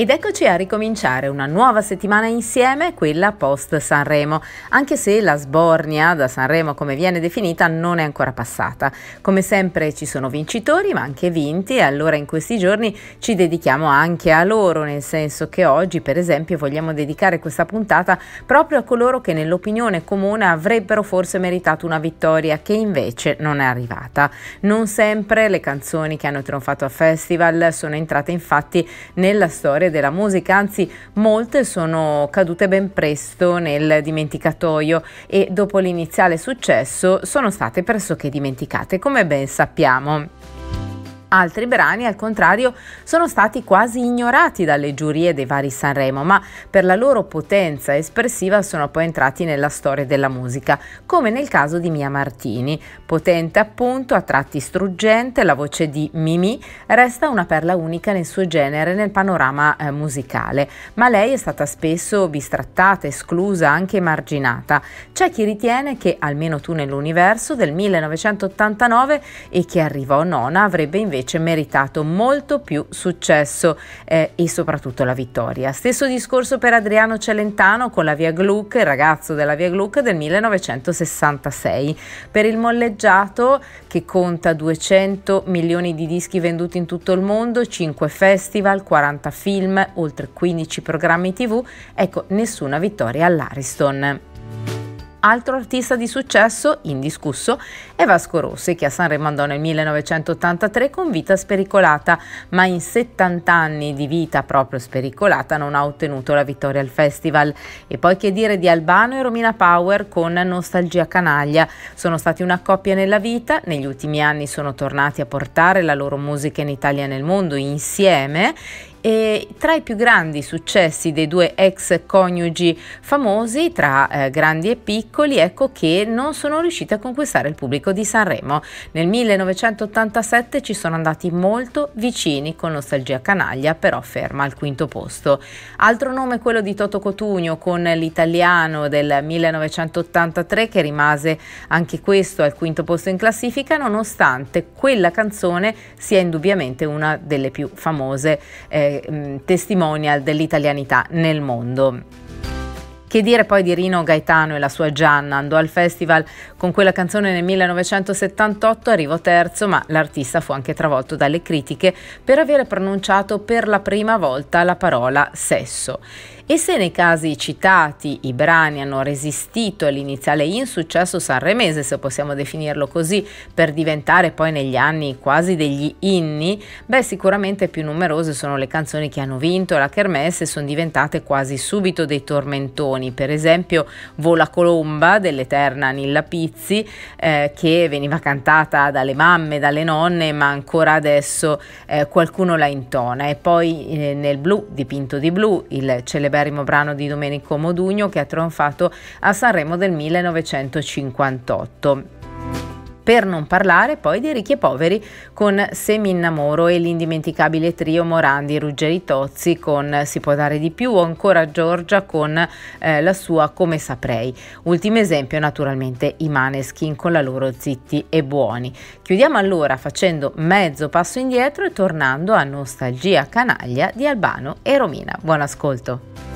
Ed eccoci a ricominciare una nuova settimana insieme, quella post Sanremo, anche se la sbornia da Sanremo come viene definita non è ancora passata. Come sempre ci sono vincitori ma anche vinti e allora in questi giorni ci dedichiamo anche a loro, nel senso che oggi per esempio vogliamo dedicare questa puntata proprio a coloro che nell'opinione comune avrebbero forse meritato una vittoria che invece non è arrivata. Non sempre le canzoni che hanno trionfato a festival sono entrate infatti nella storia storia della musica, anzi molte sono cadute ben presto nel dimenticatoio e dopo l'iniziale successo sono state pressoché dimenticate, come ben sappiamo. Altri brani, al contrario, sono stati quasi ignorati dalle giurie dei vari Sanremo, ma per la loro potenza espressiva sono poi entrati nella storia della musica, come nel caso di Mia Martini. Potente appunto, a tratti struggente, la voce di Mimi resta una perla unica nel suo genere nel panorama eh, musicale, ma lei è stata spesso bistrattata, esclusa, anche emarginata. C'è chi ritiene che Almeno tu nell'universo del 1989 e che arrivò nona avrebbe invece invece meritato molto più successo eh, e soprattutto la vittoria. Stesso discorso per Adriano Celentano con la Via Gluck, il ragazzo della Via Gluck del 1966. Per il molleggiato che conta 200 milioni di dischi venduti in tutto il mondo, 5 festival, 40 film, oltre 15 programmi tv, ecco nessuna vittoria all'Ariston. Altro artista di successo, indiscusso, è Vasco Rossi, che a Sanremo andò nel 1983 con vita spericolata, ma in 70 anni di vita proprio spericolata non ha ottenuto la vittoria al festival. E poi che dire di Albano e Romina Power con Nostalgia Canaglia. Sono stati una coppia nella vita, negli ultimi anni sono tornati a portare la loro musica in Italia e nel mondo insieme e tra i più grandi successi dei due ex coniugi famosi, tra eh, grandi e piccoli, ecco che non sono riusciti a conquistare il pubblico di Sanremo. Nel 1987 ci sono andati molto vicini con Nostalgia Canaglia, però ferma al quinto posto. Altro nome è quello di Toto Cotugno con l'italiano del 1983 che rimase anche questo al quinto posto in classifica, nonostante quella canzone sia indubbiamente una delle più famose. Eh, mh, testimonial dell'italianità nel mondo. Che dire poi di Rino Gaetano e la sua Gianna, andò al festival con quella canzone nel 1978, arrivò terzo, ma l'artista fu anche travolto dalle critiche per aver pronunciato per la prima volta la parola sesso. E se nei casi citati i brani hanno resistito all'iniziale insuccesso sanremese, se possiamo definirlo così, per diventare poi negli anni quasi degli inni, beh sicuramente più numerose sono le canzoni che hanno vinto la Kermesse e sono diventate quasi subito dei tormentoni canzoni, per esempio Vola Colomba dell'eterna Nilla Pizzi eh, che veniva cantata dalle mamme, dalle nonne, ma ancora adesso eh, qualcuno la intona e poi eh, nel blu dipinto di blu il celeberrimo brano di Domenico Modugno che ha trionfato a Sanremo del 1958. Per non parlare poi di ricchi e poveri con Se mi innamoro e l'indimenticabile trio Morandi, Ruggeri Tozzi con Si può dare di più o ancora Giorgia con eh, la sua Come saprei. Ultimo esempio naturalmente i Maneskin con la loro Zitti e buoni. Chiudiamo allora facendo mezzo passo indietro e tornando a Nostalgia Canaglia di Albano e Romina. Buon ascolto!